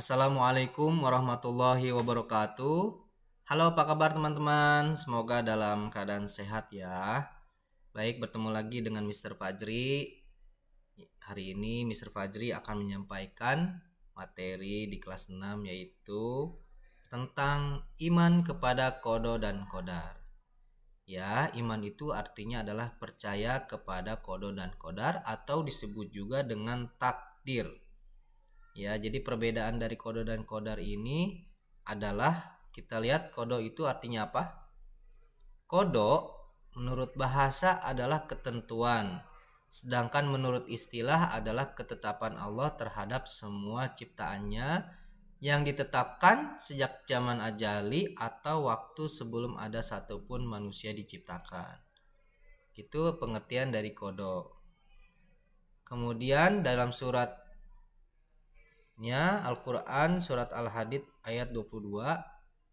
Assalamualaikum warahmatullahi wabarakatuh. Halo, apa kabar teman-teman? Semoga dalam keadaan sehat ya. Baik, bertemu lagi dengan Mr. Fajri. Hari ini Mr. Fajri akan menyampaikan materi di kelas 6 yaitu tentang iman kepada kodo dan kodar. Ya, iman itu artinya adalah percaya kepada kodo dan kodar atau disebut juga dengan takdir Ya, jadi perbedaan dari kodo dan kodar ini adalah kita lihat kodo itu artinya apa? Kodo menurut bahasa adalah ketentuan, sedangkan menurut istilah adalah ketetapan Allah terhadap semua ciptaannya yang ditetapkan sejak zaman ajali atau waktu sebelum ada satupun manusia diciptakan. Itu pengertian dari kodo. Kemudian dalam surat Nya Al-Qur'an surat Al-Hadid ayat 22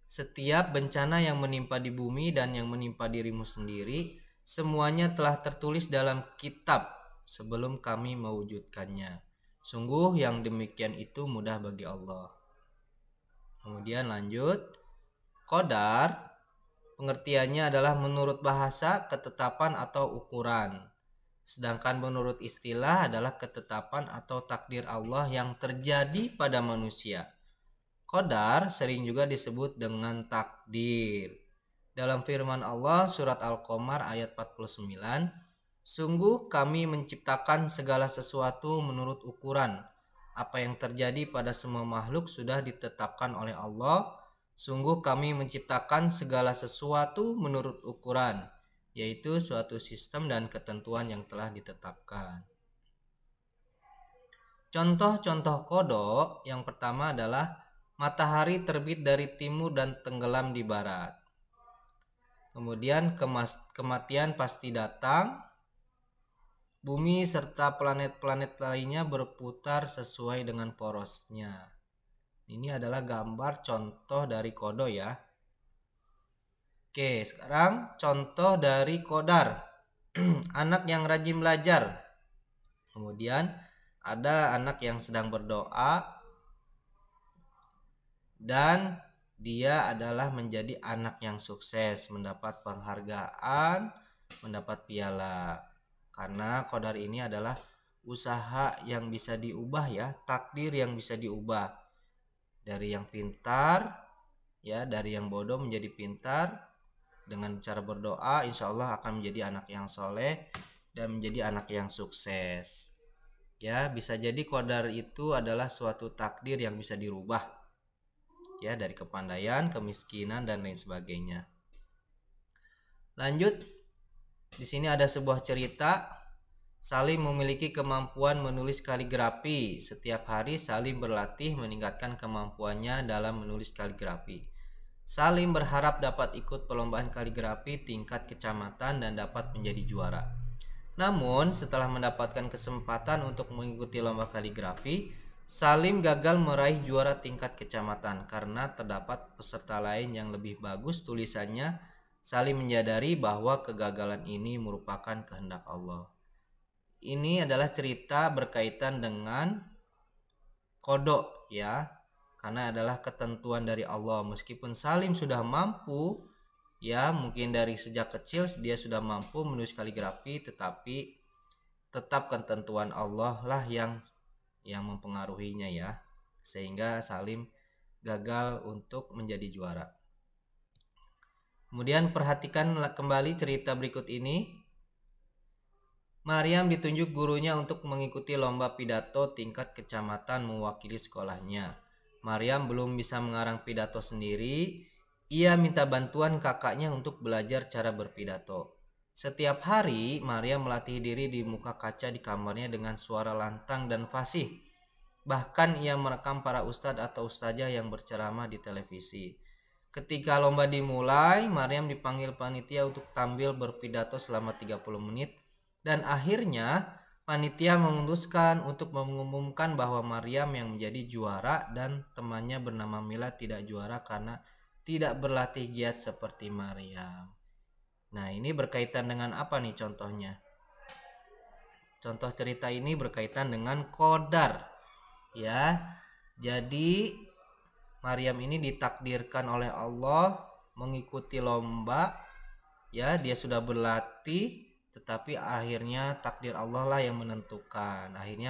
setiap bencana yang menimpa di bumi dan yang menimpa dirimu sendiri semuanya telah tertulis dalam kitab sebelum kami mewujudkannya. Sungguh yang demikian itu mudah bagi Allah. Kemudian lanjut, kodar pengertiannya adalah menurut bahasa ketetapan atau ukuran. Sedangkan menurut istilah adalah ketetapan atau takdir Allah yang terjadi pada manusia. Kodar sering juga disebut dengan takdir. Dalam firman Allah surat Al-Qamar ayat 49, Sungguh kami menciptakan segala sesuatu menurut ukuran. Apa yang terjadi pada semua makhluk sudah ditetapkan oleh Allah. Sungguh kami menciptakan segala sesuatu menurut ukuran yaitu suatu sistem dan ketentuan yang telah ditetapkan. Contoh-contoh kodok yang pertama adalah matahari terbit dari timur dan tenggelam di barat. Kemudian kemas kematian pasti datang. Bumi serta planet-planet lainnya berputar sesuai dengan porosnya. Ini adalah gambar contoh dari kodok ya. Oke, sekarang contoh dari kodar. anak yang rajin belajar. Kemudian ada anak yang sedang berdoa dan dia adalah menjadi anak yang sukses, mendapat penghargaan, mendapat piala. Karena kodar ini adalah usaha yang bisa diubah ya, takdir yang bisa diubah. Dari yang pintar ya, dari yang bodoh menjadi pintar, dengan cara berdoa insya Allah akan menjadi anak yang soleh dan menjadi anak yang sukses ya bisa jadi kodar itu adalah suatu takdir yang bisa dirubah ya dari kepandaian kemiskinan dan lain sebagainya lanjut di sini ada sebuah cerita Salim memiliki kemampuan menulis kaligrafi. Setiap hari Salim berlatih meningkatkan kemampuannya dalam menulis kaligrafi. Salim berharap dapat ikut perlombaan kaligrafi tingkat kecamatan dan dapat menjadi juara. Namun, setelah mendapatkan kesempatan untuk mengikuti lomba kaligrafi, Salim gagal meraih juara tingkat kecamatan karena terdapat peserta lain yang lebih bagus tulisannya. Salim menyadari bahwa kegagalan ini merupakan kehendak Allah. Ini adalah cerita berkaitan dengan kodok ya karena adalah ketentuan dari Allah. Meskipun Salim sudah mampu, ya mungkin dari sejak kecil dia sudah mampu menulis kaligrafi, tetapi tetap ketentuan Allah lah yang yang mempengaruhinya ya, sehingga Salim gagal untuk menjadi juara. Kemudian perhatikan kembali cerita berikut ini. Mariam ditunjuk gurunya untuk mengikuti lomba pidato tingkat kecamatan mewakili sekolahnya. Mariam belum bisa mengarang pidato sendiri, ia minta bantuan kakaknya untuk belajar cara berpidato. Setiap hari, Maria melatih diri di muka kaca di kamarnya dengan suara lantang dan fasih. Bahkan ia merekam para ustadz atau ustazah yang berceramah di televisi. Ketika lomba dimulai, Mariam dipanggil panitia untuk tampil berpidato selama 30 menit dan akhirnya panitia memutuskan untuk mengumumkan bahwa Mariam yang menjadi juara dan temannya bernama Mila tidak juara karena tidak berlatih giat seperti Mariam. Nah, ini berkaitan dengan apa nih contohnya? Contoh cerita ini berkaitan dengan kodar. Ya. Jadi Mariam ini ditakdirkan oleh Allah mengikuti lomba. Ya, dia sudah berlatih tetapi akhirnya takdir Allah lah yang menentukan akhirnya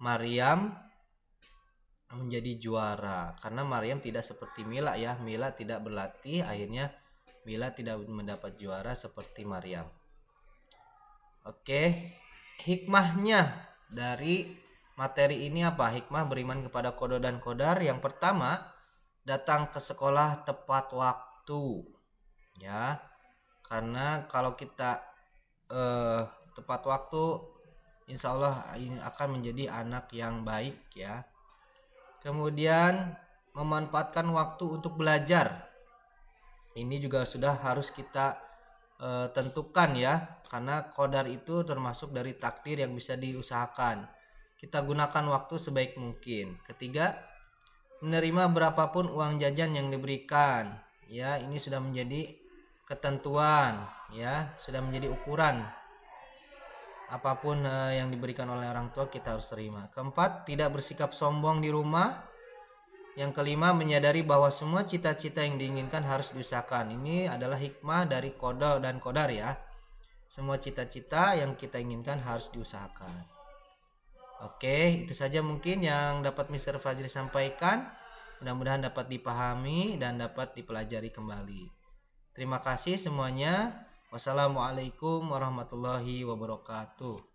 Maryam menjadi juara karena Maryam tidak seperti Mila ya Mila tidak berlatih akhirnya Mila tidak mendapat juara seperti Maryam oke hikmahnya dari materi ini apa hikmah beriman kepada kodo dan kodar yang pertama datang ke sekolah tepat waktu ya karena kalau kita uh, tepat waktu insya Allah ini akan menjadi anak yang baik ya kemudian memanfaatkan waktu untuk belajar ini juga sudah harus kita uh, tentukan ya karena kodar itu termasuk dari takdir yang bisa diusahakan kita gunakan waktu sebaik mungkin ketiga menerima berapapun uang jajan yang diberikan ya ini sudah menjadi ketentuan ya sudah menjadi ukuran apapun eh, yang diberikan oleh orang tua kita harus terima keempat tidak bersikap sombong di rumah yang kelima menyadari bahwa semua cita-cita yang diinginkan harus diusahakan ini adalah hikmah dari kodo dan kodar ya semua cita-cita yang kita inginkan harus diusahakan oke itu saja mungkin yang dapat Mr. Fajri sampaikan mudah-mudahan dapat dipahami dan dapat dipelajari kembali Terima kasih semuanya. Wassalamualaikum warahmatullahi wabarakatuh.